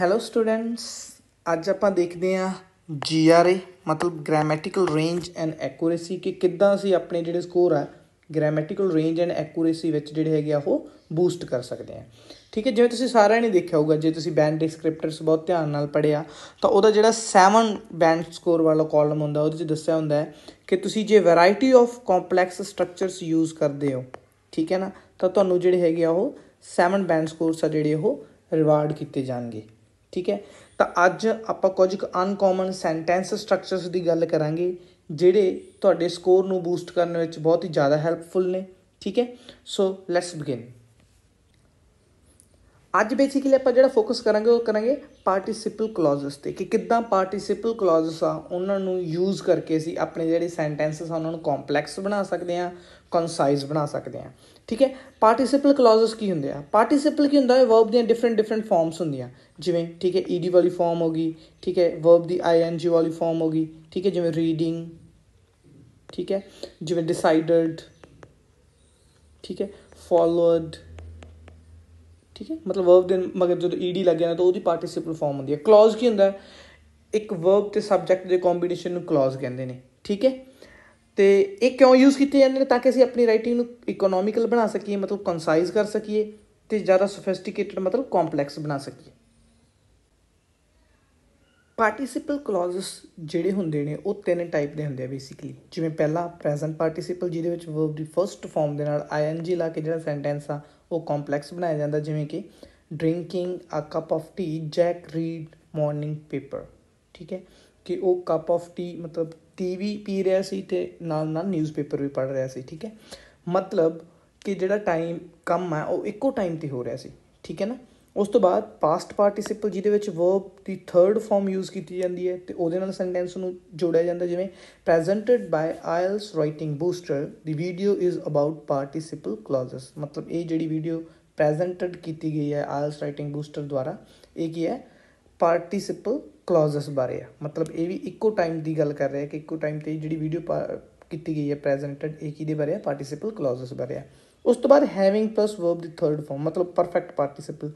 hello students ਅੱਜ ਆਪਾਂ ਦੇਖਦੇ ਆ ਜੀਆਰਏ ਮਤਲਬ ਗ੍ਰਾਮੈਟੀਕਲ ਰੇਂਜ ਐਂਡ ਐਕੂਰੇਸੀ ਕਿ ਕਿੱਦਾਂ ਅਸੀਂ ਆਪਣੇ ਜਿਹੜੇ ਸਕੋਰ ਆ ਗ੍ਰਾਮੈਟੀਕਲ ਰੇਂਜ ਐਂਡ ਐਕੂਰੇਸੀ ਵਿੱਚ ਜਿਹੜੇ ਹੈਗੇ ਆ ਉਹ ਬੂਸਟ ਕਰ ਸਕਦੇ ਆ ਠੀਕ ਹੈ ਜਿਵੇਂ ਤੁਸੀਂ ਸਾਰਿਆਂ ਨੇ ਦੇਖਿਆ ਹੋਊਗਾ ਜੇ ਤੁਸੀਂ ਬੈਂਡ ਡਿਸਕ੍ਰਿਪਟਰਸ ਬਹੁਤ ਧਿਆਨ ਨਾਲ ਪੜਿਆ ਤਾਂ ਉਹਦਾ ਜਿਹੜਾ 7 ਬੈਂਡ ਸਕੋਰ ਵਾਲਾ ਕਾਲਮ ਹੁੰਦਾ ਉਹਦੇ 'ਚ ਦੱਸਿਆ ਹੁੰਦਾ ਹੈ ਕਿ ਤੁਸੀਂ ਜੇ variety of complex structures use ਕਰਦੇ ਹੋ ਠੀਕ ਹੈ ਨਾ ਤਾਂ ਤੁਹਾਨੂੰ ਜਿਹੜੇ ਹੈਗੇ ਆ ਉਹ 7 ਬੈਂਡ ਸਕੋਰਸ ਆ ਜਿਹੜੇ ਉਹ ਰਿਵਾਰਡ ਕੀਤੇ ਜਾਣਗੇ ਠੀਕ ਹੈ ਤਾਂ ਅੱਜ ਆਪਾਂ ਕੁਝ ਅਨਕਾਮਨ ਸੈਂਟੈਂਸ ਸਟਰਕਚਰਸ ਦੀ ਗੱਲ ਕਰਾਂਗੇ ਜਿਹੜੇ ਤੁਹਾਡੇ ਸਕੋਰ ਨੂੰ ਬੂਸਟ ਕਰਨ ਵਿੱਚ ਬਹੁਤ ਹੀ ਜ਼ਿਆਦਾ ਹੈਲਪਫੁਲ ਨੇ ਠੀਕ ਹੈ ਸੋ ਲੈਟਸ ਬਿਗਿਨ ਅੱਜ ਬੇਸਿਕਲੀ ਆਪਾਂ ਜਿਹੜਾ ਫੋਕਸ ਕਰਾਂਗੇ ਉਹ ਕਰਾਂਗੇ ਪਾਰਟਿਸਿਪਲ ਕਲੌਜ਼ਸ ਤੇ ਕਿ ਕਿੱਦਾਂ ਪਾਰਟਿਸਿਪਲ ਕਲੌਜ਼ਸ ਆ ਉਹਨਾਂ ਨੂੰ ਯੂਜ਼ ਕਰਕੇ ਅਸੀਂ ਆਪਣੇ ਜਿਹੜੇ ਸੈਂਟੈਂਸਸ ਆ ਉਹਨਾਂ ਨੂੰ ਕੰਪਲੈਕਸ ਬਣਾ ਸਕਦੇ ਆ ਕਨਸਾਈਜ਼ ਬਣਾ ਸਕਦੇ ਆ ਠੀਕ ਹੈ ਪਾਰਟਿਸਿਪਲ ਕਲੋਜ਼ਸ ਕੀ ਹੁੰਦੇ ਆ ਪਾਰਟਿਸਿਪਲ ਕੀ ਹੁੰਦਾ ਹੈ ਵਰਬ ਦੀਆਂ ਡਿਫਰੈਂਟ ਡਿਫਰੈਂਟ ਫਾਰਮਸ ਹੁੰਦੀਆਂ ਜਿਵੇਂ ਠੀਕ ਹੈ ਈਡੀ ਵਾਲੀ ਫਾਰਮ ਹੋਗੀ ਠੀਕ ਹੈ ਵਰਬ ਦੀ ਆਈਐਨਜੀ ਵਾਲੀ ਫਾਰਮ ਹੋਗੀ ਠੀਕ ਹੈ ਜਿਵੇਂ ਰੀਡਿੰਗ ਠੀਕ ਹੈ ਜਿਵੇਂ ਡਿਸਾਈਡਡ ਠੀਕ ਹੈ ਫਾਲੋਡ ਠੀਕ ਹੈ ਮਤਲਬ ਵਰਬ ਦੇ ਮਗਰ ਜਦੋਂ ਈਡੀ ਲੱਗਿਆ ਨਾ ਤਾਂ ਉਹਦੀ ਪਾਰਟਿਸਿਪਲ ਫਾਰਮ ਹੁੰਦੀ ਹੈ ਕਲੋਜ਼ ਕੀ ਹੁੰਦਾ ਹੈ ਇੱਕ ਵਰਬ ਤੇ ਸਬਜੈਕਟ ਦੇ ਕੰਬੀਨੇਸ਼ਨ ਨੂੰ ਕਲੋਜ਼ ਕਹਿੰਦੇ ਨੇ ਠੀਕ ਹੈ ਤੇ ਇਹ ਕਿਉਂ ਯੂਜ਼ ਕੀਤੇ ਜਾਂਦੇ ਨੇ ਤਾਂ ਕਿ ਅਸੀਂ ਆਪਣੀ ਰਾਈਟਿੰਗ ਨੂੰ ਇਕਨੋਮਿਕਲ ਬਣਾ ਸਕੀਏ ਮਤਲਬ ਕਨਸਾਈਜ਼ ਕਰ ਸਕੀਏ ਤੇ ਜ਼ਿਆਦਾ ਸੋਫਿਸਟੀਕੇਟਡ ਮਤਲਬ ਕੰਪਲੈਕਸ ਬਣਾ ਸਕੀਏ ਪਾਰਟਿਸਿਪਲ ਕਲੌਜ਼ਸ ਜਿਹੜੇ ਹੁੰਦੇ ਨੇ ਉਹ ਤਿੰਨ ਟਾਈਪ ਦੇ ਹੁੰਦੇ ਆ ਬੇਸਿਕਲੀ ਜਿਵੇਂ ਪਹਿਲਾ ਪ੍ਰੈਜ਼ੈਂਟ ਪਾਰਟਿਸਿਪਲ ਜਿਹਦੇ ਵਿੱਚ ਵਰਬ ਦੀ ਫਰਸਟ ਫਾਰਮ ਦੇ ਨਾਲ ਆਈਐਨਜੀ ਲਾ ਕੇ ਜਿਹੜਾ ਸੈਂਟੈਂਸ ਆ ਉਹ ਕੰਪਲੈਕਸ ਬਣਾਇਆ ਜਾਂਦਾ ਜਿਵੇਂ ਕਿ drinking a cup of tea Jack read morning paper ਠੀਕ ਹੈ ਕਿ ਉਹ ਕੱਪ ਆਫ ਟੀ ਮਤਲਬ ਟੀ ਵੀ ਪੀ ਰਿਹਾ ਸੀ ਤੇ ਨਾਲ ਨਾਲ ਨਿਊਜ਼ਪੇਪਰ ਵੀ ਪੜ੍ਹ ਰਿਹਾ ਸੀ ਠੀਕ ਹੈ ਮਤਲਬ ਕਿ ਜਿਹੜਾ ਟਾਈਮ ਕੰਮ ਹੈ ਉਹ ਇੱਕੋ ਟਾਈਮ ਤੇ ਹੋ ਰਿਹਾ ਸੀ ਠੀਕ ਹੈ ਨਾ ਉਸ ਤੋਂ ਬਾਅਦ ਪਾਸਟ ਪਾਰਟਿਸਿਪਲ ਜਿਹਦੇ ਵਿੱਚ ਵਰਬ ਦੀ 3rd ਫਾਰਮ ਯੂਜ਼ ਕੀਤੀ ਜਾਂਦੀ ਹੈ ਤੇ ਉਹਦੇ ਨਾਲ ਸੈਂਟੈਂਸ ਨੂੰ ਜੋੜਿਆ ਜਾਂਦਾ ਜਿਵੇਂ presented by IELTS writing booster ਦੀ video is about participle clauses ਮਤਲਬ ਇਹ ਜਿਹੜੀ ਵੀਡੀਓ ਪ੍ਰੈਜ਼ੈਂਟਡ ਕੀਤੀ ਗਈ ਹੈ ਆਇਲਸ ਰਾਈਟਿੰਗ ਬੂਸਟਰ ਦੁਆਰਾ ਇਹ ਕੀ ਹੈ ਪਾਰਟਿਸਿਪਲ ਕਲੌਜ਼ਸ ਬਾਰੇ ਆ ਮਤਲਬ ਇਹ ਵੀ ਇੱਕੋ ਟਾਈਮ ਦੀ ਗੱਲ ਕਰ ਰਿਹਾ ਕਿ ਇੱਕੋ ਟਾਈਮ ਤੇ ਜਿਹੜੀ ਵੀਡੀਓ ਕੀਤੀ ਗਈ ਹੈ ਪ੍ਰੈਜ਼ੈਂਟਡ ਇਹ ਕੀ ਦੇ ਬਾਰੇ ਆ ਪਾਰਟਿਸਿਪਲ ਕਲੌਜ਼ਸ ਬਾਰੇ ਆ ਉਸ ਤੋਂ ਬਾਅਦ ਹੈਵਿੰਗ ਪਲਸ ਵਰਬ ਦੀ ਥਰਡ ਫਾਰਮ ਮਤਲਬ ਪਰਫੈਕਟ ਪਾਰਟਿਸਿਪਲ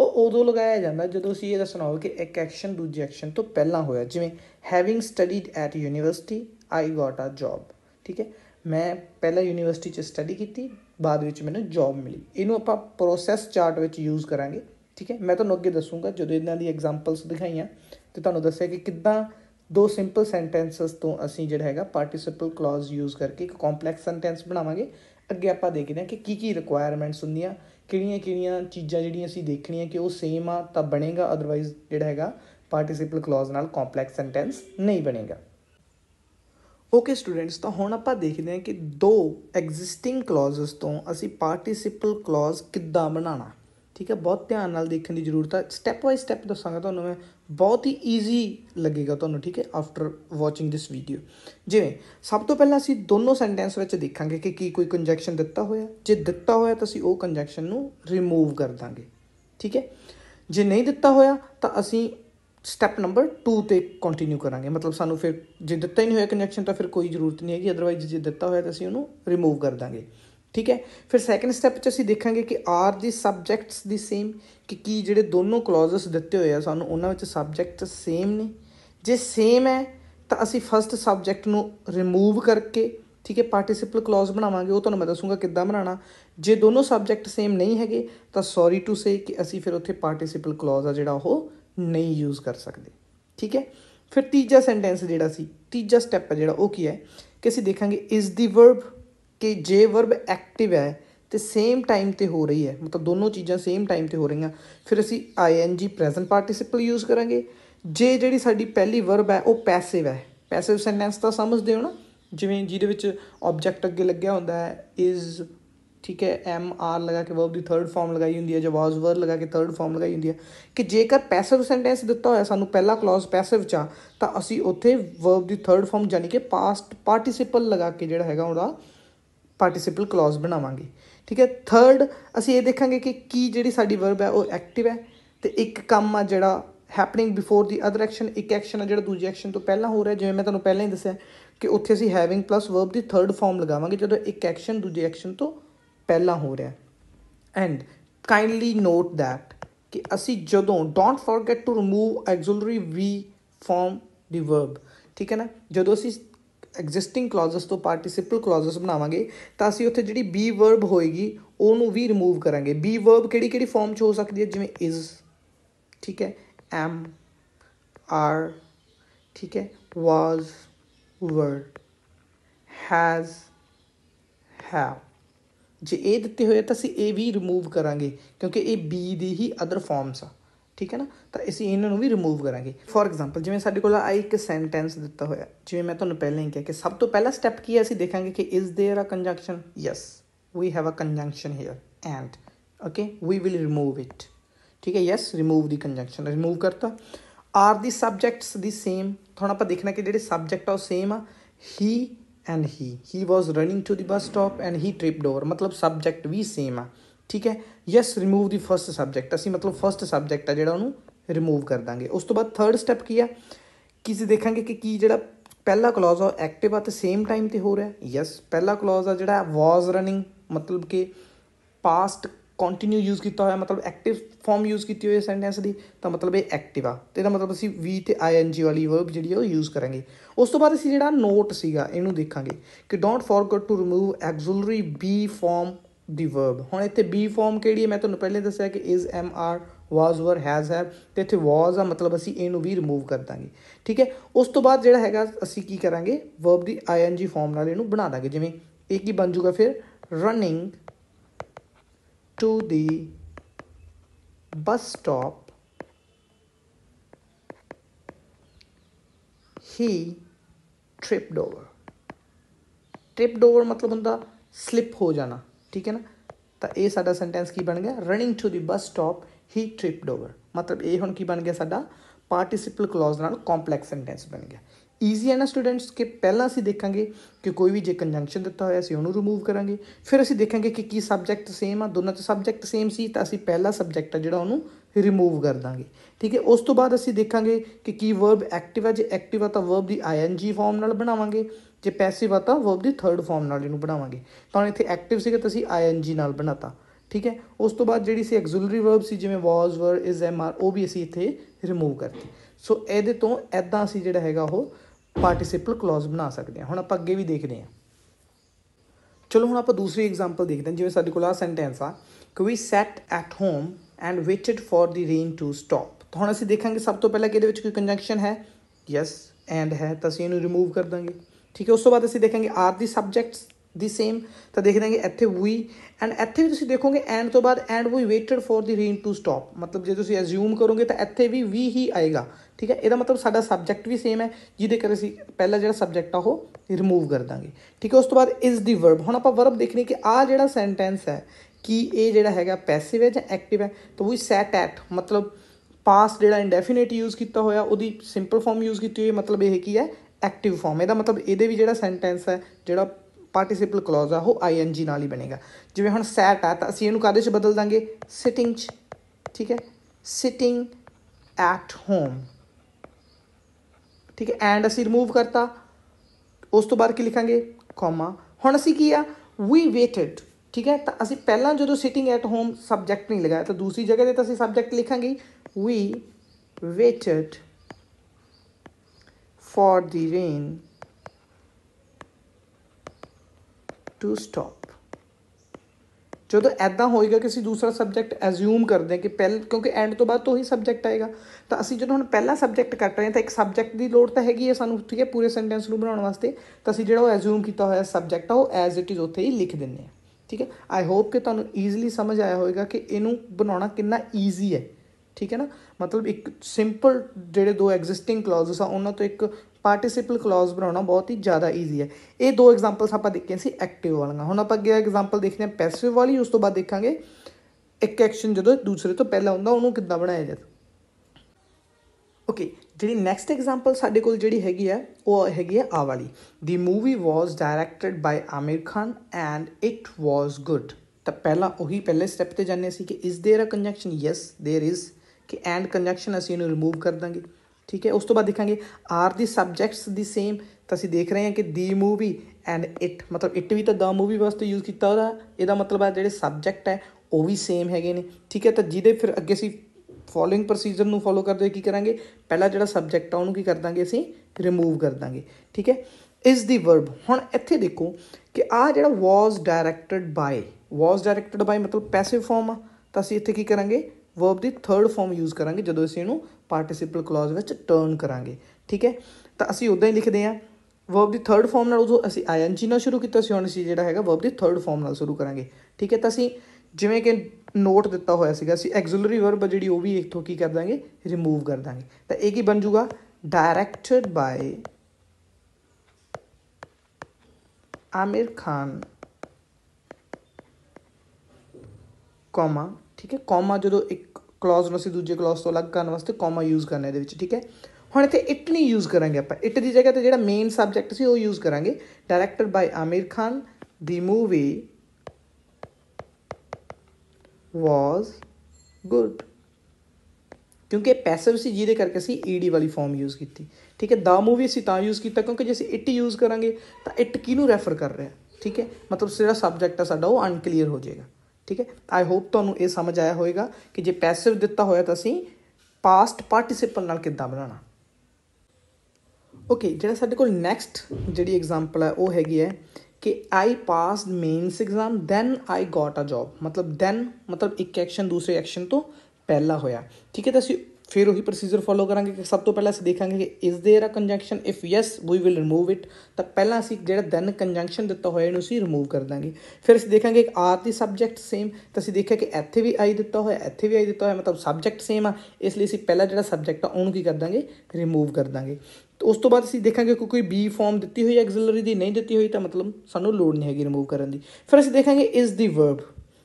ਉਹ ਉਦੋਂ ਲਗਾਇਆ ਜਾਂਦਾ ਜਦੋਂ ਅਸੀਂ ਇਹ ਦੱਸਣਾ ਹੋਵੇ ਕਿ ਇੱਕ ਐਕਸ਼ਨ ਦੂਜੇ ਐਕਸ਼ਨ ਤੋਂ ਪਹਿਲਾਂ ਹੋਇਆ ਜਿਵੇਂ having studied at university I got a job ਠੀਕ ਹੈ ਮੈਂ ਪਹਿਲਾਂ ਯੂਨੀਵਰਸਿਟੀ 'ਚ ਸਟੱਡੀ ਕੀਤੀ ਬਾਅਦ ਵਿੱਚ ਮੈਨੂੰ ਜੌਬ ਮਿਲੀ ਇਹਨੂੰ ਆਪਾਂ ਪ੍ਰੋਸੈਸ ਚਾਰਟ ਵਿੱਚ ਯੂਜ਼ ਕਰਾਂਗੇ ਠੀਕ ਹੈ ਮੈਂ ਤੁਹਾਨੂੰ ਅੱਗੇ ਦੱਸੂਗਾ ਜਦੋਂ ਇਹਨਾਂ ਦੀ ਐਗਜ਼ਾਮਪਲਸ ਦਿਖਾਈਆਂ ਤੇ ਤੁਹਾਨੂੰ ਦੱਸਿਆ ਕਿ ਕਿੱਦਾਂ ਦੋ ਸਿੰਪਲ ਸੈਂਟੈਂਸਸ ਤੋਂ ਅਸੀਂ ਜਿਹੜਾ ਹੈਗਾ ਪਾਰਟਿਸਿਪਲ ਕਲੌਜ਼ ਯੂਜ਼ ਕਰਕੇ ਇੱਕ ਕੰਪਲੈਕਸ ਸੈਂਟੈਂਸ ਬਣਾਵਾਂਗੇ ਅੱਗੇ ਆਪਾਂ ਦੇਖਦੇ ਹਾਂ ਕਿ ਕੀ ਕੀ ਰਿਕੁਆਇਰਮੈਂਟਸ ਹੁੰਦੀਆਂ ਕਿਹੜੀਆਂ-ਕਿਹੜੀਆਂ ਚੀਜ਼ਾਂ ਜਿਹੜੀਆਂ ਅਸੀਂ ਦੇਖਣੀਆਂ ਕਿ ਉਹ ਸੇਮ ਆ ਤਾਂ ਬਣੇਗਾ ਅਦਰਵਾਈਜ਼ ਜਿਹੜਾ ਹੈਗਾ ਪਾਰਟਿਸਿਪਲ ਕਲੌਜ਼ ਨਾਲ ਕੰਪਲੈਕਸ ਸੈਂਟੈਂਸ ਨਹੀਂ ਬਣੇਗਾ ਓਕੇ ਸਟੂਡੈਂਟਸ ਤਾਂ ਹੁਣ ਆਪਾਂ ਦੇਖਦੇ ਹਾਂ ਕਿ ਦੋ ਐਗਜ਼ਿਸਟਿੰਗ ਕਲੌਜ਼ਸ ਤੋਂ ਅਸੀਂ ਪਾਰਟਿਸਿਪਲ ਕਲੌਜ਼ ਕਿੱਦਾਂ ਬਣਾਉਣਾ ਠੀਕ ਹੈ ਬਹੁਤ ਧਿਆਨ ਨਾਲ ਦੇਖਣ ਦੀ ਜ਼ਰੂਰਤ ਹੈ ਸਟੈਪ ਬਾਈ ਸਟੈਪ ਦੱਸਾਂਗਾ ਤੁਹਾਨੂੰ ਮੈਂ ਬਹੁਤ ਹੀ ਈਜ਼ੀ ਲੱਗੇਗਾ ਤੁਹਾਨੂੰ ਠੀਕ ਹੈ ਆਫਟਰ ਵਾਚਿੰਗ ਥਿਸ ਵੀਡੀਓ ਜਿਵੇਂ ਸਭ ਤੋਂ ਪਹਿਲਾਂ ਅਸੀਂ ਦੋਨੋਂ ਸੈਂਟੈਂਸ ਵਿੱਚ ਦੇਖਾਂਗੇ ਕਿ ਕੀ ਕੋਈ ਕੰਜੈਕਸ਼ਨ ਦਿੱਤਾ ਹੋਇਆ ਜੇ ਦਿੱਤਾ ਹੋਇਆ ਤਾਂ ਅਸੀਂ ਉਹ ਕੰਜੈਕਸ਼ਨ ਨੂੰ ਰਿਮੂਵ ਕਰ ਦਾਂਗੇ ਠੀਕ ਹੈ ਜੇ ਨਹੀਂ ਦਿੱਤਾ ਹੋਇਆ ਤਾਂ ਅਸੀਂ ਸਟੈਪ ਨੰਬਰ 2 ਤੇ ਕੰਟੀਨਿਊ ਕਰਾਂਗੇ ਮਤਲਬ ਸਾਨੂੰ ਫਿਰ ਜੇ ਦਿੱਤਾ ਹੀ ਨਹੀਂ ਹੋਇਆ ਕੰਜੈਕਸ਼ਨ ਤਾਂ ਫਿਰ ਕੋਈ ਜ਼ਰੂਰਤ ਨਹੀਂ ਹੈਗੀ ਅਦਰਵਾਈਜ਼ ਜੇ ਦਿੱਤਾ ਹੋਇਆ ਤਾਂ ਅਸੀਂ ਉਹਨੂੰ ਰਿਮੂਵ ਕਰ ਦਾਂਗੇ ਠੀਕ ਹੈ ਫਿਰ ਸੈਕੰਡ ਸਟੈਪ 'ਚ ਅਸੀਂ ਦੇਖਾਂਗੇ ਕਿ are the subjects the same ਕਿ ਕੀ ਜਿਹੜੇ ਦੋਨੋਂ ਕਲੌਜ਼ਸ ਦਿੱਤੇ ਹੋਏ ਆ ਸਾਨੂੰ ਉਹਨਾਂ ਵਿੱਚ ਸਬਜੈਕਟ ਸੇਮ ਨੇ ਜੇ ਸੇਮ ਹੈ ਤਾਂ ਅਸੀਂ ਫਰਸਟ ਸਬਜੈਕਟ ਨੂੰ ਰਿਮੂਵ ਕਰਕੇ ਠੀਕ ਹੈ ਪਾਰਟਿਸਿਪਲ ਕਲੌਜ਼ ਬਣਾਵਾਂਗੇ ਉਹ ਤੁਹਾਨੂੰ ਮੈਂ ਦੱਸੂਗਾ ਕਿੱਦਾਂ ਬਣਾਉਣਾ ਜੇ ਦੋਨੋਂ ਸਬਜੈਕਟ ਸੇਮ ਨਹੀਂ ਹੈਗੇ ਤਾਂ ਸੌਰੀ ਟੂ ਸੇ ਕਿ ਅਸੀਂ ਫਿਰ ਉੱਥੇ ਪਾਰਟਿਸਿਪਲ ਕਲੌਜ਼ ਆ ਜਿਹੜਾ ਉਹ ਨਹੀਂ ਯੂਜ਼ ਕਰ ਸਕਦੇ ਠੀਕ ਹੈ ਫਿਰ ਤੀਜਾ ਸੈਂਟੈਂਸ ਜਿਹੜਾ ਸੀ ਤੀਜਾ ਸਟੈਪ ਹੈ ਜਿਹੜਾ ਉਹ ਕੀ ਹੈ ਕਿ ਅਸੀਂ ਦੇਖਾਂਗੇ ਇਜ਼ ਦੀ ਵਰਬ ਕਿ ਜੇ ਵਰਬ ਐਕਟਿਵ ਹੈ ਤੇ ਸੇਮ ਟਾਈਮ ਤੇ ਹੋ ਰਹੀ ਹੈ ਮਤਲਬ ਦੋਨੋਂ ਚੀਜ਼ਾਂ ਸੇਮ ਟਾਈਮ ਤੇ ਹੋ ਰਹੀਆਂ ਫਿਰ ਅਸੀਂ ਆਈਐਨਜੀ ਪ੍ਰੈਜ਼ੈਂਟ ਪਾਰਟਿਸਿਪਲ ਯੂਜ਼ ਕਰਾਂਗੇ ਜੇ ਜਿਹੜੀ ਸਾਡੀ ਪਹਿਲੀ ਵਰਬ ਹੈ ਉਹ ਪੈਸਿਵ ਹੈ ਪੈਸਿਵ ਸੈਂਟੈਂਸ ਤਾਂ ਸਮਝਦੇ ਹੋ ਨਾ ਜਿਵੇਂ ਜਿਹਦੇ ਵਿੱਚ ਆਬਜੈਕਟ ਅੱਗੇ ਲੱਗਿਆ ਹੁੰਦਾ ਹੈ ਇਜ਼ ਠੀਕ ਹੈ ਐਮ ਆਰ ਲਗਾ ਕੇ ਵਰਬ ਦੀ ਥਰਡ ਫਾਰਮ ਲਗਾਈ ਹੁੰਦੀ ਹੈ ਜਾਂ ਵਾਸ ਵਰ ਲਗਾ ਕੇ ਥਰਡ ਫਾਰਮ ਲਗਾਈ ਹੁੰਦੀ ਹੈ ਕਿ ਜੇਕਰ ਪੈਸਿਵ ਸੈਂਟੈਂਸ ਦਿੱਤਾ ਹੋਇਆ ਸਾਨੂੰ ਪਹਿਲਾ ਕਲੌਜ਼ ਪੈਸਿਵ ਚ ਤਾਂ ਅਸੀਂ ਉੱਥੇ ਵਰਬ ਦੀ ਥਰਡ ਫਾਰਮ ਯਾਨੀ ਕਿ ਪਾਸਟ ਪਾਰਟਿਸਿਪਲ ਲਗਾ ਕੇ ਜਿਹੜਾ ਹੈਗਾ ਉਹਦਾ ਪਾਰਟਿਸਿਪਲ ਕਲੌਜ਼ ਬਣਾਵਾਂਗੇ ਠੀਕ ਹੈ ਥਰਡ ਅਸੀਂ ਇਹ ਦੇਖਾਂਗੇ ਕਿ ਕੀ ਜਿਹੜੀ ਸਾਡੀ ਵਰਬ ਹੈ ਉਹ ਐਕਟਿਵ ਹੈ ਤੇ ਇੱਕ ਕੰਮ ਆ ਜਿਹੜਾ happening before the other action ਇੱਕ ਐਕਸ਼ਨ ਆ ਜਿਹੜਾ ਦੂਜੀ ਐਕਸ਼ਨ ਤੋਂ ਪਹਿਲਾਂ ਹੋ ਰਿਹਾ ਜਿਵੇਂ ਮੈਂ ਤੁਹਾਨੂੰ ਪਹਿਲਾਂ ਹੀ ਦੱਸਿਆ ਕਿ ਉੱਥੇ ਅਸੀਂ ਹੈਵਿੰਗ ਪਲੱਸ ਵਰਬ ਦੀ ਥਰਡ ਫਾਰਮ ਲਗਾਵਾਂਗੇ ਜਦੋਂ ਇੱਕ ਐਕਸ਼ਨ ਦੂਜੀ ਐਕਸ਼ਨ ਤੋਂ ਪਹਿਲਾਂ ਹੋ ਰਿਹਾ ਐਂਡ ਕਾਈਂਡਲੀ ਨੋਟ ਥੈਟ ਕਿ ਅਸੀਂ ਜਦੋਂ don't forget to remove auxiliary ਵੀ ਫਾਰਮ ਦੀ ਵਰਬ ਠੀਕ ਹੈ ਨਾ ਜਦੋਂ ਅਸੀਂ ਐਗਜ਼ਿਸਟਿੰਗ ਕਲੌਜ਼ਸ ਤੋਂ ਪਾਰਟਿਸਿਪਲ ਕਲੌਜ਼ਸ ਬਣਾਵਾਂਗੇ ਤਾਂ ਅਸੀਂ ਉੱਥੇ ਜਿਹੜੀ ਬੀ ਵਰਬ ਹੋਏਗੀ ਉਹਨੂੰ ਵੀ ਰਿਮੂਵ ਕਰਾਂਗੇ ਬੀ ਵਰਬ ਕਿਹੜੀ ਕਿਹੜੀ ਫਾਰਮ 'ਚ ਹੋ ਸਕਦੀ ਹੈ ਜਿਵੇਂ ਇਜ਼ ਠੀਕ ਹੈ ਐਮ ਆਰ ਠੀਕ ਹੈ ਵਾਸ ਵਰ ਹੈਜ਼ ਹੈਵ ਜੇ ਇਹ ਦਿੱਤੇ ਹੋਏ ਤਾਂ ਅਸੀਂ ਇਹ ਵੀ ਰਿਮੂਵ ਕਰਾਂਗੇ ਕਿਉਂਕਿ ਇਹ ਬੀ ਦੀ ਹੀ ਅਦਰ ਫਾਰਮਸ ਆ ठीक है ना तो असं इन्हों भी रिमूव करा फॉर एग्जाम्पल जिम्मे सा आई एक सेंटेंस दिता हुआ जिम्मे मैं थोड़ा पहले ही क्या कि सब तो पहला स्टैप की है अं देखा कि is there a conjunction yes we have a conjunction here and okay we will remove it ठीक है yes remove the conjunction remove करता are the subjects the same थोड़ा आप देखना कि जो सबजैक्ट आ सेम आ ही and he he was running to the bus stop and he tripped over मतलब सबजैक्ट भी सेम आ ਠੀਕ ਹੈ yes remove the first subject ਅਸੀਂ ਮਤਲਬ ਫਰਸਟ ਸਬਜੈਕਟ ਆ ਜਿਹੜਾ ਉਹਨੂੰ ਰਿਮੂਵ ਕਰ ਦਾਂਗੇ ਉਸ ਤੋਂ ਬਾਅਦ ਥਰਡ ਸਟੈਪ ਕੀ ਆ ਕਿਸੇ ਦੇਖਾਂਗੇ ਕਿ ਕੀ ਜਿਹੜਾ ਪਹਿਲਾ ਕਲੌਜ਼ ਆ ਐਕਟਿਵ ਆ ਤੇ ਸੇਮ ਟਾਈਮ ਤੇ ਹੋ ਰਿਹਾ ਯੈਸ ਪਹਿਲਾ ਕਲੌਜ਼ ਆ ਜਿਹੜਾ ਵਾਸ ਰਨਿੰਗ ਮਤਲਬ ਕਿ ਪਾਸਟ ਕੰਟੀਨਿਊ ਯੂਜ਼ ਕੀਤਾ ਹੋਇਆ ਮਤਲਬ ਐਕਟਿਵ ਫਾਰਮ ਯੂਜ਼ ਕੀਤੀ ਹੋਈ ਹੈ ਸੈਂਟੈਂਸ ਦੀ ਤਾਂ ਮਤਲਬ ਇਹ ਐਕਟਿਵ ਆ ਤੇ ਇਹਦਾ ਮਤਲਬ ਅਸੀਂ ਵੀ ਤੇ ਆਈਐਨਜੀ ਵਾਲੀ ਵਰਬ ਜਿਹੜੀ ਹੈ ਉਹ ਯੂਜ਼ ਕਰਾਂਗੇ ਉਸ ਤੋਂ ਬਾਅਦ ਅਸੀਂ ਜਿਹੜਾ ਨੋਟ ਸੀਗਾ ਇਹਨੂੰ ਦੇਖਾਂਗੇ ਕਿ don't forget to remove auxiliary be form the verb ਹੁਣ ਇੱਥੇ ਬੀ ਫਾਰਮ ਕਿਹੜੀ ਹੈ ਮੈਂ ਤੁਹਾਨੂੰ ਪਹਿਲੇ ਦੱਸਿਆ ਕਿ ਇਜ਼ ਐਮ ਆਰ ਵਾਸ ਵਰ ਹੈਜ਼ ਹੈਵ ਤੇ ਇੱਥੇ ਵਾਸ ਦਾ ਮਤਲਬ ਅਸੀਂ ਇਹ ਨੂੰ ਵੀ ਰਿਮੂਵ ਕਰ ਦਾਂਗੇ ਠੀਕ ਹੈ ਉਸ ਤੋਂ ਬਾਅਦ ਜਿਹੜਾ ਹੈਗਾ ਅਸੀਂ ਕੀ ਕਰਾਂਗੇ ਵਰਬ ਦੀ ਆਈਐਨਜੀ ਫਾਰਮ ਨਾਲ ਇਹਨੂੰ ਬਣਾ ਦਾਂਗੇ ਜਿਵੇਂ ਇਹ ਕੀ ਬਣ ਜਾਊਗਾ ਫਿਰ running to the bus stop he tripped over tripped over ਮਤਲਬ ਹੁੰਦਾ ਸਲਿਪ ਹੋ ਜਾਣਾ ਠੀਕ ਹੈ ਨਾ ਤਾਂ ਇਹ ਸਾਡਾ ਸੈਂਟੈਂਸ ਕੀ ਬਣ ਗਿਆ running to the bus stop he tripped over ਮਤਲਬ ਇਹ ਹੁਣ ਕੀ ਬਣ ਗਿਆ ਸਾਡਾ ਪਾਰਟਿਸਿਪਲ ਕਲੋਜ਼ ਨਾਲ ਕੰਪਲੈਕਸ ਸੈਂਟੈਂਸ ਬਣ ਗਿਆ ਈਜ਼ੀ ਹੈ ਨਾ ਸਟੂਡੈਂਟਸ ਕਿ ਪਹਿਲਾਂ ਅਸੀਂ ਦੇਖਾਂਗੇ ਕਿ ਕੋਈ ਵੀ ਜੇ ਕੰਜੰਕਸ਼ਨ ਦਿੱਤਾ ਹੋਇਆ ਸੀ ਉਹਨੂੰ ਰਿਮੂਵ ਕਰਾਂਗੇ ਫਿਰ ਅਸੀਂ ਦੇਖਾਂਗੇ ਕਿ ਕੀ ਸਬਜੈਕਟ ਸੇਮ ਆ ਦੋਨਾਂ 'ਚ ਸਬਜੈਕਟ ਸੇਮ ਸੀ ਤਾਂ ਅਸੀਂ ਪਹਿਲਾ ਸਬਜੈਕਟ ਆ ਜਿਹੜਾ ਉਹਨੂੰ ਰਿਮੂਵ ਕਰ ਦਾਂਗੇ ਠੀਕ ਹੈ ਉਸ ਤੋਂ ਬਾਅਦ ਅਸੀਂ ਦੇਖਾਂਗੇ ਕਿ ਕੀ ਵਰਬ ਐਕਟਿਵ ਹੈ ਜੇ ਐਕਟਿਵ ਆ ਤਾਂ ਵਰਬ ਦੀ ਆਈਐਨਜੀ ਫਾਰਮ ਨਾਲ ਬਣਾਵਾਂਗੇ ਜੇ ਪੈਸਿਵ ਆ ਤਾਂ ਵਰਬ ਦੀ ਥਰਡ ਫਾਰਮ ਨਾਲ ਇਹਨੂੰ ਬਣਾਵਾਂਗੇ ਤਾਂ ਇੱਥੇ ਐਕਟਿਵ ਸੀਗਾ ਤਾਂ ਅਸੀਂ ਆਈਐਨਜੀ ਨਾਲ ਬਣਾਤਾ ਠੀਕ ਹੈ ਉਸ ਤੋਂ ਬਾਅਦ ਜਿਹੜੀ ਸੀ ਐਗਜ਼ਿਲਰੀ ਵਰਬ ਸੀ ਜਿਵੇਂ ਵਾਸ ਵਰ ਇਜ਼ ਐਮ ਆਰ ਉਹ ਵੀ ਅਸੀਂ ਇੱਥੇ ਰਿਮੂਵ ਕਰਤੀ ਸੋ ਇਹਦੇ ਤੋਂ ਐਦਾਂ ਅਸੀਂ ਜਿਹੜਾ ਹੈਗਾ ਉਹ ਪਾਰਟਿਸਿਪਲ ਕਲੌਜ਼ ਬਣਾ ਸਕਦੇ ਹਾਂ ਹੁਣ ਆਪਾਂ ਅੱਗੇ ਵੀ ਦੇਖਦੇ ਹਾਂ ਚਲੋ ਹੁਣ ਆਪਾਂ ਦੂਸਰੀ ਐਗਜ਼ਾਮਪਲ ਦੇਖਦੇ ਹਾਂ ਜਿਵੇਂ ਸਾਡੇ ਕੋਲ ਆ ਸੈਂਟੈਂਸ ਆ ਕਿ we sat at home and waited for the rain to stop ਤਾਂ ਹੁਣ ਅਸੀਂ ਦੇਖਾਂਗੇ ਸਭ ਤੋਂ ਪਹਿਲਾਂ ਕਿ ਇਹਦੇ ਵਿੱਚ ਕੋਈ ਕੰਜੰਕਸ਼ਨ ਹੈ ਯੈਸ ਐਂਡ ਹੈ ਤਾਂ ਅਸੀਂ ਇਹਨੂੰ ਰਿਮੂਵ ਕਰ ਦਾਂਗੇ ਠੀਕ ਹੈ ਉਸ ਤੋਂ ਬਾਅਦ ਅਸੀਂ ਦੇਖਾਂਗੇ are the subjects the same ਤਾਂ ਦੇਖ ਲਾਂਗੇ ਇੱਥੇ ਵੀ ਐਂਡ ਇੱਥੇ ਵੀ ਤੁਸੀਂ ਦੇਖੋਗੇ ਐਂਡ ਤੋਂ ਬਾਅਦ and we waited for the rain to stop ਮਤਲਬ ਜੇ ਤੁਸੀਂ ਅਸਿਊਮ ਕਰੋਗੇ ਤਾਂ ਇੱਥੇ ਵੀ ਵੀ ਹੀ ਆਏਗਾ ਠੀਕ ਹੈ ਇਹਦਾ ਮਤਲਬ ਸਾਡਾ ਸਬਜੈਕਟ ਵੀ ਸੇਮ ਹੈ ਜਿਹਦੇ ਕਰ ਅਸੀਂ ਪਹਿਲਾ ਜਿਹੜਾ ਸਬਜੈਕਟ ਆ ਉਹ ਰਿਮੂਵ ਕਰ ਦਾਂਗੇ ਠੀਕ ਹੈ ਉਸ ਤੋਂ ਬਾਅਦ ਇਜ਼ ਦੀ ਵਰਬ ਹੁਣ ਆਪਾਂ ਵਰਬ ਦੇਖਣੀ ਕਿ ਆ ਜਿਹੜਾ ਸੈਂਟੈਂਸ ਹੈ ਕਿ ਇਹ ਜਿਹੜਾ ਹੈਗਾ ਪੈਸਿਵ ਹੈ ਜਾਂ ਐਕਟਿਵ ਹੈ ਤਾਂ ਵੀ ਸੈਟ ਐਟ ਮਤਲਬ ਪਾਸਟ ਜਿਹੜਾ ਇਨਡੈਫੀਨਿਟ ਯੂਜ਼ ਕੀਤਾ ਹੋਇਆ ਉਹਦੀ ਸਿੰਪਲ ਫਾਰਮ ਯੂਜ਼ ਕੀਤੀ ਹੋਈ ਮਤਲਬ ਇਹ ਕੀ ਹੈ ਐਕਟਿਵ ਫਾਰਮ ਇਹਦਾ ਮਤਲਬ ਇਹਦੇ ਵੀ ਜਿਹੜਾ ਸੈਂਟੈਂਸ ਹੈ ਜਿਹੜਾ ਪਾਰਟਿਸਿਪਲ ਕਲੋਜ਼ ਆ ਉਹ ਆਈਐਨਜੀ ਨਾਲ ਹੀ ਬਣੇਗਾ ਜਿਵੇਂ ਹੁਣ ਸੈਟ ਆ ਤਾਂ ਅਸੀਂ ਇਹਨੂੰ ਕਾਦੇ 'ਚ ਬਦਲ ਦਾਂਗੇ ਸਿਟਿੰਗ 'ਚ ਠੀਕ ਹੈ ਸਿਟਿੰਗ ਐਟ ਹੋਮ ਠੀਕ ਹੈ ਐਂਡ ਅਸੀਂ ਰਿਮੂਵ ਕਰਤਾ ਉਸ ਤੋਂ ਬਾਅਦ ਕੀ ਲਿਖਾਂਗੇ ਕਾਮਾ ਹੁਣ ਅਸੀਂ ਕੀ ਆ ਵੀ ਵੇਟਡ ਠੀਕ ਹੈ ਤਾਂ ਅਸੀਂ ਪਹਿਲਾਂ ਜਦੋਂ ਸਿਟਿੰਗ ਐਟ ਹੋਮ ਸਬਜੈਕਟ ਨਹੀਂ ਲਗਾਇਆ ਤਾਂ ਦੂਸਰੀ ਜਗ੍ਹਾ ਤੇ ਤਾਂ ਅਸੀਂ ਸਬਜੈਕਟ ਲਿਖਾਂਗੇ we waited for the rain to stop ਜਦੋਂ ਐਦਾਂ ਹੋਏਗਾ ਕਿ ਅਸੀਂ ਦੂਸਰਾ ਸਬਜੈਕਟ ਅਸਿਊਮ ਕਰਦੇ ਹਾਂ ਕਿ ਪਹਿਲ ਕਿਉਂਕਿ ਐਂਡ ਤੋਂ ਬਾਅਦ ਤੋਂ ਹੀ ਸਬਜੈਕਟ ਆਏਗਾ ਤਾਂ ਅਸੀਂ ਜਦੋਂ ਹੁਣ ਪਹਿਲਾ ਸਬਜੈਕਟ ਕੱਟ ਰਹੇ ਹਾਂ ਤਾਂ ਇੱਕ ਸਬਜੈਕਟ ਦੀ ਲੋੜ ਤਾਂ ਹੈਗੀ ਹੈ ਸਾਨੂੰ ਠੀਕ ਹੈ ਪੂਰੇ ਸੈਂਟੈਂਸ ਨੂੰ ਬਣਾਉਣ ਵਾਸਤੇ ਤਾਂ ਅਸੀਂ ਜਿਹੜਾ ਉਹ ਅਸਿਊਮ ਕੀਤਾ ਹੋਇਆ ਸਬਜੈਕਟ ਆ ਉਹ ਐਜ਼ ਇਟ ਇਜ਼ ਉੱਥੇ ਹੀ ਲਿਖ ਦਿੰਨੇ ਆ ਠੀਕ ਹੈ ਆਈ ਹੋਪ ਕਿ ਤੁਹਾਨੂੰ ਈਜ਼ੀਲੀ ਸਮਝ ਆਇਆ ਹੋਵੇਗਾ ਕਿ ਇਹਨੂੰ ਬਣਾਉਣਾ ਕਿੰਨਾ ਈਜ਼ੀ ਹੈ ਠੀਕ ਹੈ ਨਾ ਮਤਲਬ ਇੱਕ ਸਿੰਪਲ ਜਿਹੜੇ ਦੋ ਐਗਜ਼ਿਸਟਿੰਗ ਕਲੌਜ਼ਸ ਆ ਉਹਨਾਂ ਤੋਂ ਇੱਕ ਪਾਰਟਿਸਿਪਲ ਕਲੌਜ਼ ਬਣਾਉਣਾ ਬਹੁਤ ਹੀ ਜ਼ਿਆਦਾ ਈਜ਼ੀ ਹੈ ਇਹ ਦੋ ਐਗਜ਼ਾਮਪਲਸ ਆਪਾਂ ਦੇਖਿਆ ਸੀ ਐਕਟਿਵ ਵਾਲੀਆਂ ਹੁਣ ਆਪਾਂ ਅੱਗੇ ਐਗਜ਼ਾਮਪਲ ਦੇਖਦੇ ਹਾਂ ਪੈਸਿਵ ਵਾਲੀ ਉਸ ਤੋਂ ਬਾਅਦ ਦੇਖਾਂਗੇ ਇੱਕ ਐਕਸ਼ਨ ਜਦੋਂ ਦੂਸਰੇ ਤੋਂ ਪਹਿਲਾਂ ਹੁੰਦਾ ਉਹਨੂੰ ਕਿੱਦਾਂ ਬਣਾਇਆ ਜਾਂਦਾ ਓਕੇ ਜਿਹੜੀ ਨੈਕਸਟ ਐਗਜ਼ਾਮਪਲ ਸਾਡੇ ਕੋਲ ਜਿਹੜੀ ਹੈਗੀ ਆ ਉਹ ਹੈਗੀ ਆ ਆ ਵਾਲੀ the movie was directed by Aamir Khan and it was good ਤਾਂ ਪਹਿਲਾਂ ਉਹੀ ਪਹਿਲੇ ਸਟੈਪ ਤੇ ਜਾਣਿਆ ਸੀ ਕਿ is there a conjunction yes there is ਕਿ ਐਂਡ ਕੰਜੰਕਸ਼ਨ ਅਸੀਂ ਇਹਨੂੰ ਰਿਮੂਵ ਕਰ ਦਾਂਗੇ ਠੀਕ ਹੈ ਉਸ ਤੋਂ ਬਾਅਦ ਦੇਖਾਂਗੇ are the subjects the same ਤਾਂ ਅਸੀਂ ਦੇਖ ਰਹੇ ਹਾਂ ਕਿ ਦੀ ਮੂਵੀ ਐਂਡ ਇਟ ਮਤਲਬ ਇਟ ਵੀ ਤਾਂ ਦਾ ਮੂਵੀ ਵਾਸਤੇ ਯੂਜ਼ ਕੀਤਾ ਉਹਦਾ ਇਹਦਾ ਮਤਲਬ ਹੈ ਜਿਹੜੇ ਸਬਜੈਕਟ ਹੈ ਉਹ ਵੀ ਸੇਮ ਹੈਗੇ ਨੇ ਠੀਕ ਹੈ ਤਾਂ ਜਿਹਦੇ ਫਿਰ ਅੱਗੇ ਅਸੀਂ ਫੋਲੋਇੰਗ ਪ੍ਰੋਸੀਜਰ ਨੂੰ ਫੋਲੋ ਕਰਦੇ ਹੋਏ ਕੀ ਕਰਾਂਗੇ ਪਹਿਲਾ ਜਿਹੜਾ ਸਬਜੈਕਟ ਆ ਉਹਨੂੰ ਕੀ ਕਰ ਦਾਂਗੇ ਅਸੀਂ ਰਿਮੂਵ ਕਰ ਦਾਂਗੇ ਠੀਕ ਹੈ ਇਜ਼ ਦੀ ਵਰਬ ਹੁਣ ਇੱਥੇ ਦੇਖੋ ਕਿ ਆ ਜਿਹੜਾ ਵਾਸ ਡਾਇਰੈਕਟਡ ਬਾਈ ਵਾਸ ਡਾਇਰੈਕਟਡ ਬਾਈ ਮਤਲਬ ਪੈਸਿਵ ਫਾਰਮ ਆ ਤਾਂ ਅਸੀਂ ਇੱਥੇ ਕੀ ਕਰਾਂਗੇ ਵਰਬ ਦੀ ਥਰਡ ਫਾਰਮ ਯੂਜ਼ ਕਰਾਂਗੇ ਜਦੋਂ ਅਸੀਂ ਇਹਨੂੰ ਪਾਰਟਿਸਿਪਲ ਕਲੋਜ਼ ਵਿੱਚ ਟਰਨ ਕਰਾਂਗੇ ਠੀਕ ਹੈ ਤਾਂ ਅਸੀਂ ਉਦਾਂ ਹੀ ਲਿਖਦੇ ਹਾਂ ਵਰਬ ਦੀ ਥਰਡ ਫਾਰਮ ਨਾਲ ਉਦੋਂ ਅਸੀਂ ਆਈਐਨਜੀ ਨਾਲ ਸ਼ੁਰੂ ਕੀਤਾ ਸੀ ਹੁਣ ਅਸੀਂ ਜਿਹੜਾ ਹੈਗਾ ਵਰਬ ਦੀ ਥਰਡ ਫਾਰਮ ਨਾਲ ਸ਼ੁਰੂ ਕਰਾਂਗੇ ਠੀਕ ਹੈ ਤਾਂ ਅਸੀਂ ਜਿਵੇਂ ਕਿ ਨੋਟ ਦਿੱਤਾ ਹੋਇਆ ਸੀਗਾ ਅਸੀਂ ਐਗਜ਼ਿਲਰੀ ਵਰਬ ਜਿਹੜੀ ਉਹ ਵੀ ਇੱਥੋਂ ਕੀ ਕਰ ਦਾਂਗੇ ਰਿਮੂਵ ਕਰ ਦਾਂਗੇ ਤਾਂ ਇਹ ਕੀ ਬਣ ਜਾਊਗਾ ਡਾਇਰੈਕਟਡ ਬਾਈ ਆਮਿਰ ਖਾਨ ਕਮਾ ਠੀਕ ਹੈ ਕੋਮਾ ਜਦੋਂ ਇੱਕ ਕਲੌਜ਼ ਨੂੰ ਅਸੀਂ ਦੂਜੇ ਕਲੌਜ਼ ਤੋਂ ਅਲੱਗ ਕਰਨ ਵਾਸਤੇ ਕੋਮਾ ਯੂਜ਼ ਕਰਨਾ ਇਹਦੇ ਵਿੱਚ ਠੀਕ ਹੈ ਹੁਣ ਇੱਥੇ ਇਟ ਨਹੀਂ ਯੂਜ਼ ਕਰਾਂਗੇ ਆਪਾਂ ਇਟ ਦੀ ਜਗ੍ਹਾ ਤੇ ਜਿਹੜਾ ਮੇਨ ਸਬਜੈਕਟ ਸੀ ਉਹ ਯੂਜ਼ ਕਰਾਂਗੇ director by Aamir Khan the movie was good ਕਿਉਂਕਿ ਪੈਸਿਵ ਸੀ ਜਿਹਦੇ ਕਰਕੇ ਅਸੀਂ ਈਡੀ ਵਾਲੀ ਫਾਰਮ ਯੂਜ਼ ਕੀਤੀ ਠੀਕ ਹੈ ਦਾ ਮੂਵੀ ਅਸੀਂ ਤਾਂ ਯੂਜ਼ ਕੀਤਾ ਕਿਉਂਕਿ ਜੇ ਅਸੀਂ ਇਟ ਯੂਜ਼ ਕਰਾਂਗੇ ਤਾਂ ਇਟ ਕਿਹਨੂੰ ਰੈਫਰ ਕਰ ਰਿਹਾ ਠੀਕ ਹੈ ਮਤਲਬ ਜਿਹੜਾ ਸਬਜੈਕਟ ਹੈ ਸਾਡਾ ਉਹ ਅਨਕਲੀਅਰ ਹੋ ਜਾਏਗਾ ਠੀਕ ਹੈ ਆਈ ਹੋਪ ਤੁਹਾਨੂੰ ਇਹ ਸਮਝ ਆਇਆ ਹੋਵੇਗਾ ਕਿ ਜੇ ਪੈਸਿਵ ਦਿੱਤਾ ਹੋਇਆ ਤਾਂ ਅਸੀਂ ਪਾਸਟ ਪਾਰਟਿਸਿਪਲ ਨਾਲ ਕਿੱਦਾਂ ਬਣਾਉਣਾ ਓਕੇ ਜਿਹੜਾ ਸਾਡੇ ਕੋਲ ਨੈਕਸਟ ਜਿਹੜੀ ਐਗਜ਼ਾਮਪਲ ਹੈ ਉਹ ਹੈਗੀ ਹੈ ਕਿ I passed mains exam then I got a job ਮਤਲਬ ਦੈਨ ਮਤਲਬ ਇੱਕ ਐਕਸ਼ਨ ਦੂਸਰੇ ਐਕਸ਼ਨ ਤੋਂ ਪਹਿਲਾ ਹੋਇਆ ਠੀਕ ਹੈ ਤਾਂ ਅਸੀਂ ਫਿਰ ਉਹੀ ਪ੍ਰੋਸੀਜਰ ਫੋਲੋ ਕਰਾਂਗੇ ਕਿ ਸਭ ਤੋਂ ਪਹਿਲਾਂ ਅਸੀਂ ਦੇਖਾਂਗੇ ਕਿ is there a conjunction if yes we will remove it ਤਾਂ ਪਹਿਲਾਂ ਅਸੀਂ ਜਿਹੜਾ ਦੈਨ ਕੰਜੰਕਸ਼ਨ ਦਿੱਤਾ ਹੋਇਆ ਇਹਨੂੰ ਅਸੀਂ ਰਿਮੂਵ ਕਰ ਦਾਂਗੇ ਫਿਰ ਅਸੀਂ ਦੇਖਾਂਗੇ ਕਿ ਆਰ ਦੀ ਸਬਜੈਕਟ ਸੇਮ ਤਾਂ ਅਸੀਂ ਦੇਖਿਆ ਕਿ ਇੱਥੇ ਵੀ ਆਈ ਦਿੱਤਾ ਹੋਇਆ ਇੱਥੇ ਵੀ ਆਈ ਦਿੱਤਾ ਹੋਇਆ ਮਤਲਬ ਸਬਜੈਕਟ ਸੇਮ ਆ ਇਸ ਲਈ ਅਸੀਂ ਪਹਿਲਾ ਜਿਹੜਾ ਸਬਜੈਕਟ ਆ ਉਹਨੂੰ ਕੀ ਕਰ ਦਾਂਗੇ ਰਿਮੂਵ ਕਰ ਦਾਂਗੇ ਉਸ ਤੋਂ ਬਾਅਦ ਅਸੀਂ ਦੇਖਾਂਗੇ ਕਿ ਕੋਈ ਬੀ ਫਾਰਮ ਦਿੱਤੀ ਹੋਈ ਐਗਜ਼ਿਲਰੀ ਦੀ ਨਹੀਂ ਦਿੱਤੀ ਹੋਈ ਤਾਂ ਮਤਲਬ ਸਾਨੂੰ ਲੋੜ ਨਹੀਂ ਹੈਗੀ ਰਿਮੂਵ ਕਰਨ ਦੀ ਫਿਰ ਅਸੀਂ ਦੇਖਾਂਗੇ ਇਜ਼ ਦੀ ਵਰਬ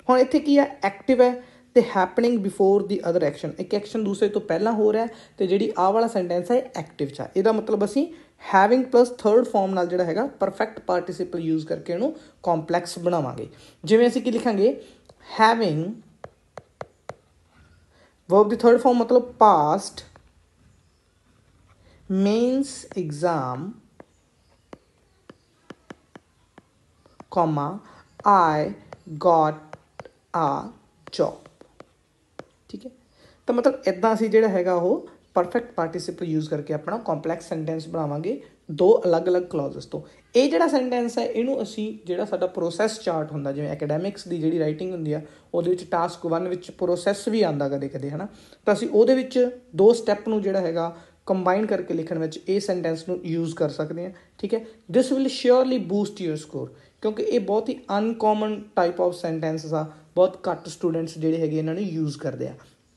ਹੁਣ ਇੱਥੇ ਕੀ ਆ ਐਕਟਿਵ ਹੈ ਤੇ happening before the other action ਇੱਕ ਐਕਸ਼ਨ ਦੂਸਰੇ ਤੋਂ ਪਹਿਲਾਂ ਹੋ ਰਿਹਾ ਤੇ ਜਿਹੜੀ ਆਹ ਵਾਲਾ ਸੈਂਟੈਂਸ ਹੈ ਐਕਟਿਵ ਚਾ ਇਹਦਾ ਮਤਲਬ ਅਸੀਂ ਹੈਵਿੰਗ ਪਲੱਸ ਥਰਡ ਫਾਰਮ ਨਾਲ ਜਿਹੜਾ ਹੈਗਾ ਪਰਫੈਕਟ ਪਾਰਟਿਸਿਪਲ ਯੂਜ਼ ਕਰਕੇ ਇਹਨੂੰ ਕੰਪਲੈਕਸ ਬਣਾਵਾਂਗੇ ਜਿਵੇਂ ਅਸੀਂ ਕੀ ਲਿਖਾਂਗੇ ਹੈਵਿੰਗ ਵਰਬ ਦੀ ਥਰਡ ਫਾਰਮ ਮਤਲਬ past mains exam comma I ਗਾਟ ਆ job ਠੀਕ ਹੈ ਤਾਂ ਮਤਲਬ ਇਦਾਂ ਅਸੀਂ ਜਿਹੜਾ ਹੈਗਾ ਉਹ ਪਰਫੈਕਟ ਪਾਰਟਿਸਿਪਲ ਯੂਜ਼ ਕਰਕੇ ਆਪਣਾ ਕੰਪਲੈਕਸ ਸੈਂਟੈਂਸ ਬਣਾਵਾਂਗੇ ਦੋ ਅਲੱਗ-ਅਲੱਗ ਕਲੌਜ਼ਸ ਤੋਂ ਇਹ ਜਿਹੜਾ ਸੈਂਟੈਂਸ ਹੈ ਇਹਨੂੰ ਅਸੀਂ ਜਿਹੜਾ ਸਾਡਾ ਪ੍ਰੋਸੈਸ ਚਾਰਟ ਹੁੰਦਾ ਜਿਵੇਂ ਅਕੈਡੈਮਿਕਸ ਦੀ ਜਿਹੜੀ ਰਾਈਟਿੰਗ ਹੁੰਦੀ ਆ ਉਹਦੇ ਵਿੱਚ ਟਾਸਕ 1 ਵਿੱਚ ਪ੍ਰੋਸੈਸ ਵੀ ਆਂਦਾ ਕਦੇ-ਕਦੇ ਹਨਾ ਤਾਂ ਅਸੀਂ ਉਹਦੇ ਵਿੱਚ ਦੋ ਸਟੈਪ ਨੂੰ ਜਿਹੜਾ ਹੈਗਾ ਕੰਬਾਈਨ ਕਰਕੇ ਲਿਖਣ ਵਿੱਚ ਇਹ ਸੈਂਟੈਂਸ ਨੂੰ ਯੂਜ਼ ਕਰ ਸਕਦੇ ਹਾਂ ਠੀਕ ਹੈ this will surely boost your score ਕਿਉਂਕਿ ਇਹ ਬਹੁਤ ਹੀ ਅਨਕਾਮਨ ਟਾਈਪ ਆਫ ਸੈਂਟੈਂਸਸ ਆ ਬਹੁਤ ਘੱਟ ਸਟੂਡੈਂਟਸ ਜਿਹੜੇ ਹੈਗੇ ਇਹਨਾਂ ਨੂੰ ਯੂਜ਼ ਕਰਦੇ ਆ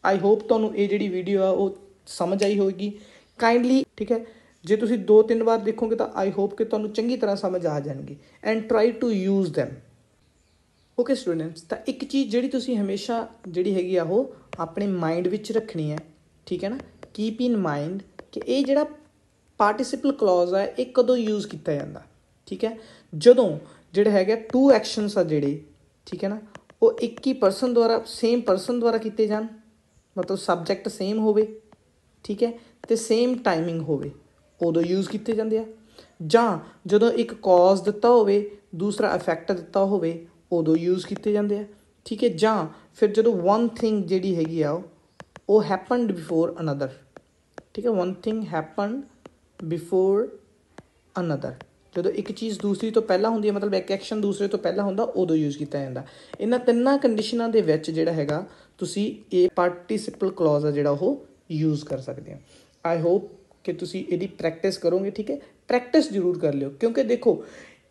ਆਈ ਹੋਪ ਤੁਹਾਨੂੰ ਇਹ ਜਿਹੜੀ ਵੀਡੀਓ ਆ ਉਹ ਸਮਝ ਆਈ ਹੋਵੇਗੀ ਕਾਈਂਡਲੀ ਠੀਕ ਹੈ ਜੇ ਤੁਸੀਂ ਦੋ ਤਿੰਨ ਵਾਰ ਦੇਖੋਗੇ ਤਾਂ ਆਈ ਹੋਪ ਕਿ ਤੁਹਾਨੂੰ ਚੰਗੀ ਤਰ੍ਹਾਂ ਸਮਝ ਆ ਜਾਣਗੇ and try to use them okay students ਤਾਂ ਇੱਕ ਚੀਜ਼ ਜਿਹੜੀ ਤੁਸੀਂ ਹਮੇਸ਼ਾ ਜਿਹੜੀ ਹੈਗੀ ਆ ਉਹ ਆਪਣੇ ਮਾਈਂਡ ਵਿੱਚ ਰੱਖਣੀ ਹੈ ਠੀਕ ਹੈ ਨਾ ਕੀਪ ਇਨ ਮਾਈਂਡ ਕਿ ਇਹ ਜਿਹੜਾ ਪਾਰਟਿਸਿਪਲ ਕਲੌਜ਼ ਹੈ ਇਹ ਕਦੋਂ ਯੂਜ਼ ਕੀਤਾ ਜਾਂਦਾ ਠੀਕ ਹੈ ਜਦੋਂ ਜਿਹੜਾ ਹੈਗਾ ਟੂ ਐਕਸ਼ਨਸ ਆ ਜਿਹੜੇ ਠੀਕ ਹੈ ਨਾ ਉਹ ਇੱਕ ਹੀ ਪਰਸਨ ਦੁਆਰਾ ਸੇਮ ਪਰਸਨ ਦੁਆਰਾ ਕੀਤੇ ਜਾਣ ਮਤਲਬ ਸਬਜੈਕਟ ਸੇਮ ਹੋਵੇ ਠੀਕ ਹੈ ਤੇ ਸੇਮ ਟਾਈਮਿੰਗ ਹੋਵੇ ਉਦੋਂ ਯੂਜ਼ ਕੀਤੇ ਜਾਂਦੇ ਆ ਜਾਂ ਜਦੋਂ ਇੱਕ ਕਾਜ਼ ਦਿੱਤਾ ਹੋਵੇ ਦੂਸਰਾ ਇਫੈਕਟ ਦਿੱਤਾ ਹੋਵੇ ਉਦੋਂ ਯੂਜ਼ ਕੀਤੇ ਜਾਂਦੇ ਆ ਠੀਕ ਹੈ ਜਾਂ ਫਿਰ ਜਦੋਂ ਵਨ ਥਿੰਗ ਜਿਹੜੀ ਹੈਗੀ ਆ ਉਹ ਹੈਪਨਡ ਬਿਫੋਰ ਅਨਦਰ ਠੀਕ ਹੈ one thing happened before another ਜਦੋਂ ਇੱਕ ਚੀਜ਼ ਦੂਸਰੀ ਤੋਂ ਪਹਿਲਾਂ ਹੁੰਦੀ ਹੈ ਮਤਲਬ ਇੱਕ ਐਕਸ਼ਨ ਦੂਸਰੇ ਤੋਂ ਪਹਿਲਾਂ ਹੁੰਦਾ ਉਦੋਂ ਯੂਜ਼ ਕੀਤਾ ਜਾਂਦਾ ਇਹਨਾਂ ਤਿੰਨਾਂ ਕੰਡੀਸ਼ਨਾਂ ਦੇ ਵਿੱਚ ਜਿਹੜਾ ਹੈਗਾ ਤੁਸੀਂ ਇਹ ਪਾਰਟਿਸਿਪਲ ਕਲੌਜ਼ ਆ ਜਿਹੜਾ ਉਹ ਯੂਜ਼ ਕਰ ਸਕਦੇ ਆ ਆਈ ਹੋਪ ਕਿ ਤੁਸੀਂ ਇਹਦੀ ਪ੍ਰੈਕਟਿਸ ਕਰੋਗੇ ਠੀਕ ਹੈ ਪ੍ਰੈਕਟਿਸ ਜ਼ਰੂਰ ਕਰ ਲਿਓ ਕਿਉਂਕਿ ਦੇਖੋ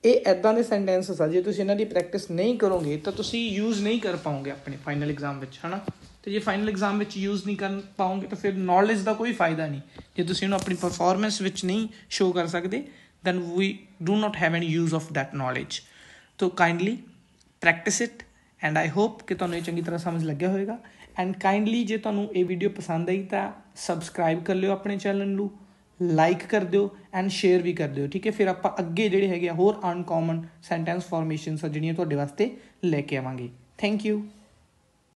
ਇਹ ਐਦਾਂ ਦੇ ਸੈਂਟੈਂਸਸ ਆ ਜੇ ਤੁਸੀਂ ਇਹਨਾਂ ਦੀ ਪ੍ਰੈਕਟਿਸ ਨਹੀਂ ਕਰੋਗੇ ਤਾਂ ਤੁਸੀਂ ਯੂਜ਼ ਨਹੀਂ ਕਰ ਪਾਓਗੇ ਆਪਣੇ ਫਾਈਨਲ ਐਗਜ਼ਾਮ ਵਿੱਚ ਹਨਾ ਤੇ ਜੇ ਫਾਈਨਲ ਐਗਜ਼ਾਮ ਵਿੱਚ ਯੂਜ਼ ਨਹੀਂ ਕਰ ਪਾਓਗੇ ਤਾਂ ਫਿਰ ਨੌਲੇਜ ਦਾ ਕੋਈ ਫਾਇਦਾ ਨਹੀਂ ਜੇ ਤੁਸੀਂ ਉਹਨੂੰ ਆਪਣੀ ਪਰਫਾਰਮੈਂਸ ਵਿੱਚ ਨਹੀਂ ਸ਼ੋਅ ਕਰ ਸਕਦੇ then we do not have any use of that knowledge so kindly practice it and I hope ਕਿ ਤੁਹਾਨੂੰ ਇਹ ਚੰਗੀ ਤਰ੍ਹਾਂ ਸਮਝ ਲੱਗਿਆ ਹੋਵੇਗਾ ਐਂਡ ਕਾਈਂਡਲੀ ਜੇ ਤੁਹਾਨੂੰ ਇਹ ਵੀਡੀਓ ਪਸੰਦ ਆਈ ਤਾਂ ਸਬਸਕ੍ਰਾਈਬ ਕਰ ਲਿਓ ਆਪਣੇ ਚੈਨਲ ਨੂੰ ਲਾਈਕ ਕਰ ਦਿਓ ਐਂਡ ਸ਼ੇਅਰ ਵੀ ਕਰ ਦਿਓ ਠੀਕ ਹੈ ਫਿਰ ਆਪਾਂ ਅੱਗੇ ਜਿਹੜੇ ਹੈਗੇ ਆ ਹੋਰ ਅਨਕਾਮਨ ਸੈਂਟੈਂਸ ਫਾਰਮੇਸ਼ਨਸ ਆ ਜਿਹੜੀਆਂ ਤੁਹਾਡੇ ਵਾਸਤੇ ਲੈ ਕੇ ਆਵਾਂਗੇ ਥੈਂਕ ਯੂ